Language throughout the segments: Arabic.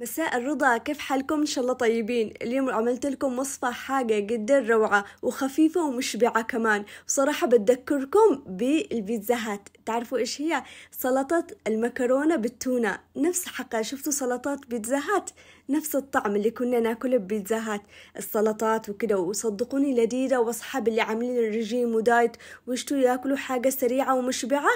مساء الرضا كيف حالكم ان شاء الله طيبين اليوم عملت لكم وصفة حاجة جدا روعة وخفيفة ومشبعة كمان بصراحة بتذكركم بالبيتزا هات تعرفوا ايش هي سلطة المكرونة بالتونة نفس حقها شفتوا سلطات بيتزا هات نفس الطعم اللي كنا ناكله ببيتزا هات السلطات وكده وصدقوني لذيذة واصحاب اللي عاملين الرجيم ودايت ويشتوا ياكلوا حاجة سريعة ومشبعة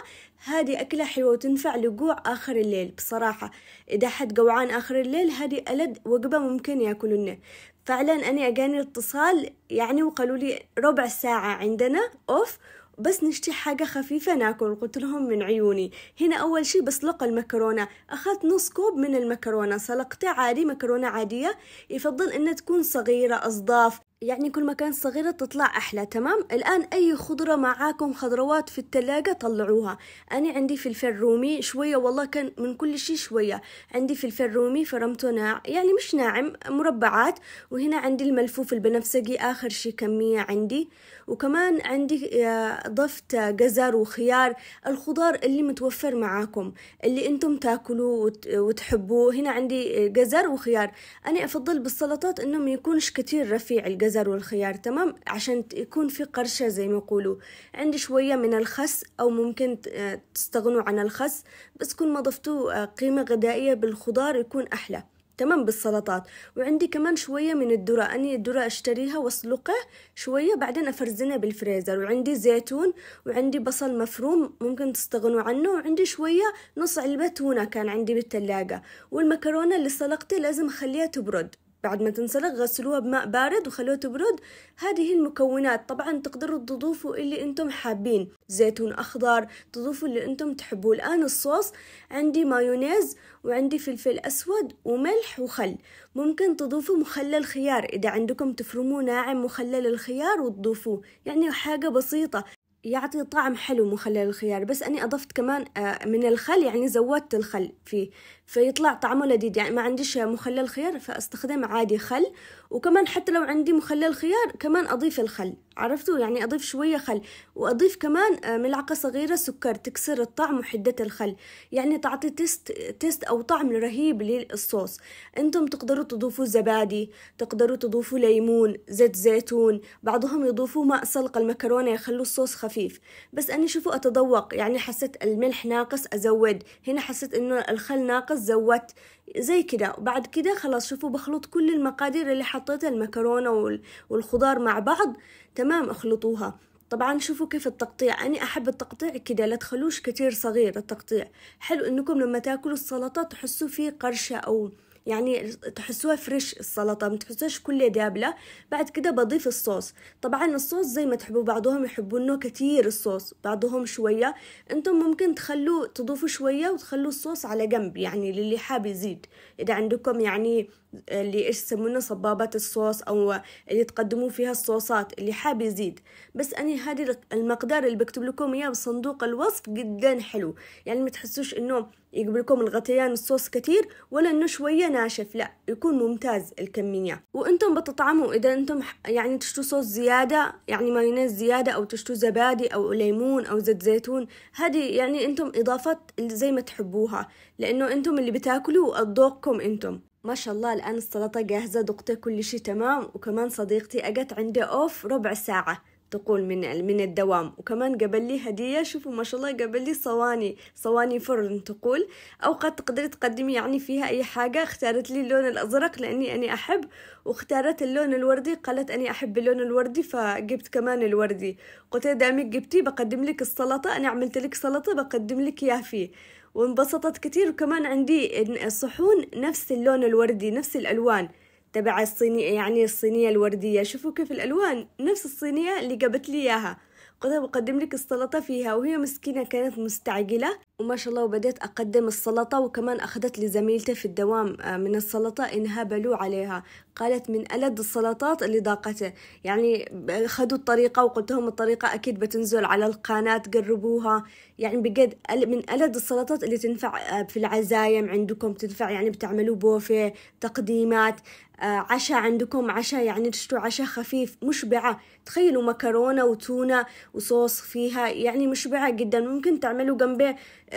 هذه أكلة حلوة وتنفع لجوع آخر الليل بصراحة إذا حد جوعان آخر الليل هذه ألد وجبة ممكن ياكلونه فعلا أنا أجاني اتصال يعني وقالوا لي ربع ساعة عندنا أوف بس نشتي حاجة خفيفة ناكل قلت لهم من عيوني هنا أول شي بسلق المكرونة أخذت نص كوب من المكرونة سلقتها عادي مكرونة عادية يفضل إنها تكون صغيرة أصداف يعني كل ما كانت صغيرة تطلع أحلى تمام الآن أي خضرة معاكم خضروات في التلاجة طلعوها أنا عندي فلفل رومي شوية والله كان من كل شي شوية عندي فلفل رومي فرمته ناع يعني مش ناعم مربعات وهنا عندي الملفوف البنفسجي آخر شي كمية عندي وكمان عندي آه، ضفت جزر وخيار الخضار اللي متوفر معاكم اللي انتم تاكلوه وتحبوه هنا عندي آه، جزر وخيار أنا أفضل بالسلطات إنهم يكونش كتير رفيع الجزر الجزر والخيار تمام عشان يكون في قرشة زي ما يقولوا عندي شوية من الخس أو ممكن آه، تستغنوا عن الخس بس كل ما ضفتوا آه، قيمة غذائية بالخضار يكون أحلى تمام بالسلطات وعندي كمان شوية من الذرة أني الذرة أشتريها وأسلقه شوية بعدين أفرزنها بالفريزر وعندي زيتون وعندي بصل مفروم ممكن تستغنوا عنه وعندي شوية نص علبة تونة كان عندي بالتلاجة والمكرونة اللي سلقتها لازم أخليها تبرد بعد ما تنسلق غسلوها بماء بارد وخلوها تبرد هذه المكونات طبعا تقدروا تضيفوا اللي انتم حابين زيتون اخضر تضيفوا اللي انتم تحبوه الان الصوص عندي مايونيز وعندي فلفل اسود وملح وخل ممكن تضيفوا مخلل خيار اذا عندكم تفرموه ناعم مخلل الخيار وتضيفوه يعني حاجة بسيطة يعطي طعم حلو مخلل الخيار بس أني أضفت كمان آه، من الخل يعني زودت الخل فيه فيطلع طعمه لذيذ يعني ما عنديش مخلل خيار فأستخدم عادي خل وكمان حتى لو عندي مخلل خيار كمان أضيف الخل عرفتوا يعني أضيف شوية خل وأضيف كمان آه، ملعقة صغيرة سكر تكسر الطعم وحدة الخل يعني تعطي تيست, تيست أو طعم رهيب للصوص أنتم تقدروا تضيفوا زبادي تقدروا تضيفوا ليمون زيت زيتون بعضهم يضيفوا ماء سلق المكرونة يخلوا الصوص خفيف خفيف بس أنا شوفوا أتذوق يعني حسيت الملح ناقص أزود هنا حسيت إنه الخل ناقص زودت زي كده وبعد كده خلاص شوفوا بخلط كل المقادير اللي حطيتها المكرونة والخضار مع بعض تمام أخلطوها طبعا شوفوا كيف التقطيع أنا أحب التقطيع كده لا تخلوش كتير صغير التقطيع حلو إنكم لما تاكلوا السلطة تحسوا فيه قرشة أو يعني تحسوها فريش السلطة ما تحسوهاش كلها دابلة بعد كده بضيف الصوص طبعا الصوص زي ما تحبوا بعضهم يحبوا انه كثير الصوص بعضهم شوية انتم ممكن تخلوه تضيفوا شوية وتخلوا الصوص على جنب يعني للي حاب يزيد اذا عندكم يعني اللي ايش يسمونه صبابات الصوص او اللي تقدموا فيها الصوصات اللي حاب يزيد بس انا هذه المقدار اللي بكتب لكم اياه بصندوق الوصف جدا حلو يعني ما تحسوش انه يقبلكم الغثيان الصوص كتير ولا انه شوية ناشف لا يكون ممتاز الكمية وانتم بتطعموا اذا انتم يعني تشتوا صوص زيادة يعني مايونيز زيادة او تشتوا زبادي او ليمون او زيت زيتون هذه يعني انتم اضافات زي ما تحبوها لانه انتم اللي بتاكلوا ذوقكم انتم ما شاء الله الآن السلطة جاهزة دقتها كل شي تمام وكمان صديقتي أجت عندي أوف ربع ساعة تقول من من الدوام وكمان قبل لي هدية شوفوا ما شاء الله قبل لي صواني صواني فرن تقول أو قد تقدري تقدمي يعني فيها أي حاجة اختارت لي اللون الأزرق لأني أني أحب واختارت اللون الوردي قالت أني أحب اللون الوردي فجبت كمان الوردي قلت دامك جبتي بقدم لك السلطة أنا عملت لك سلطة بقدم لك إياها فيه وانبسطت كتير وكمان عندي الصحون نفس اللون الوردي نفس الألوان تبع الصينية يعني الصينية الوردية شوفوا كيف الألوان نفس الصينية اللي جابت لي إياها قلت بقدم لك السلطة فيها وهي مسكينة كانت مستعجلة وما شاء الله وبدأت أقدم السلطة وكمان أخذت لي زميلتي في الدوام آه، من السلطة إنها بلو عليها قالت من ألد السلطات اللي ضاقته يعني أخذوا الطريقة وقلت لهم الطريقة أكيد بتنزل على القناة تقربوها يعني بجد من ألد السلطات اللي تنفع آه، في العزايم عندكم تنفع يعني بتعملوا بوفيه تقديمات آه، عشاء عندكم عشاء يعني تشتوا عشاء خفيف مشبعة تخيلوا مكرونة وتونة وصوص فيها يعني مشبعة جدا ممكن تعملوا جنبه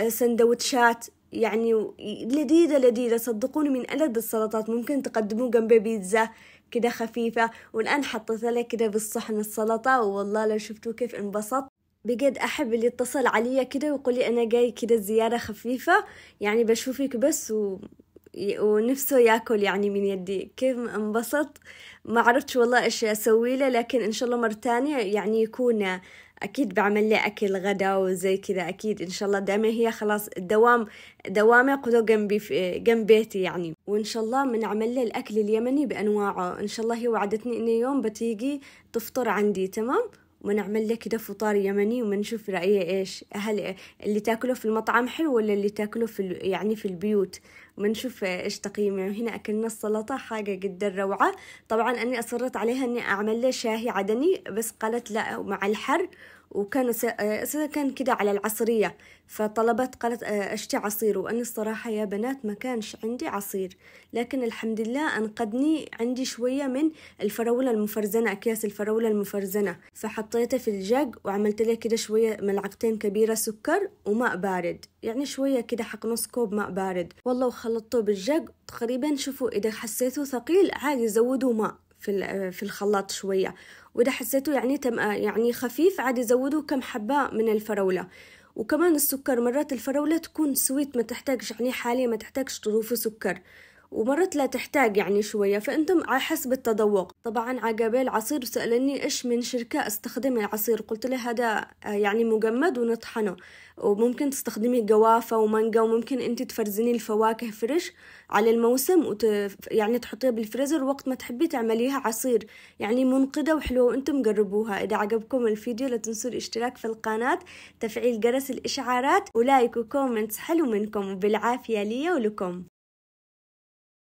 سندوتشات يعني لذيذة لذيذة صدقوني من ألذ السلطات ممكن تقدموه جنب بيتزا كده خفيفة والآن حطيت لك كده بالصحن السلطة والله لو شفتوا كيف انبسطت بجد أحب اللي يتصل عليا كده ويقول لي أنا جاي كده زيارة خفيفة يعني بشوفك بس و ونفسه ياكل يعني من يدي كيف انبسط ما عرفتش والله ايش اسوي له لكن ان شاء الله مرة تانية يعني يكون اكيد بعمل له اكل غدا وزي كذا اكيد ان شاء الله دائما هي خلاص الدوام دوامه قدو جنبي في جنب بيتي يعني وان شاء الله بنعمل له الاكل اليمني بانواعه ان شاء الله هي وعدتني انه يوم بتيجي تفطر عندي تمام ونعمل لك كده فطار يمني ونشوف رأيه إيش هل اللي تاكله في المطعم حلو ولا اللي تاكله في يعني في البيوت ونشوف إيش تقييمه هنا أكلنا السلطة حاجة جدا روعة طبعا أني أصرت عليها أني أعمل له شاهي عدني بس قالت لا مع الحر وكانوا سا... آه، كان كده على العصرية فطلبت قالت أشتي آه، عصير وأنا الصراحة يا بنات ما كانش عندي عصير لكن الحمد لله أنقذني عندي شوية من الفراولة المفرزنة أكياس الفراولة المفرزنة فحطيته في الجاج وعملت له كده شوية ملعقتين كبيرة سكر وماء بارد يعني شوية كده حق نص كوب ماء بارد والله وخلطته بالجاج تقريبا شوفوا إذا حسيته ثقيل عادي زودوا ماء في آه، الخلاط شوية واذا حسيتوا يعني تم آه، يعني خفيف عاد يزودوا كم حبة من الفراولة وكمان السكر مرات الفراولة تكون سويت ما تحتاجش يعني حالية ما تحتاجش تضيفوا سكر ومرات لا تحتاج يعني شوية فأنتم على حسب التذوق طبعا عقبال عصير سألني إيش من شركة استخدم العصير قلت له هذا آه، يعني مجمد ونطحنه وممكن تستخدمي جوافة ومانجا وممكن أنت تفرزني الفواكه فريش على الموسم وت... يعني تحطيها بالفريزر وقت ما تحبي تعمليها عصير يعني منقدة وحلوة وأنتم جربوها إذا عجبكم الفيديو لا تنسوا الاشتراك في القناة تفعيل جرس الإشعارات ولايك وكومنتس حلو منكم بالعافية لي ولكم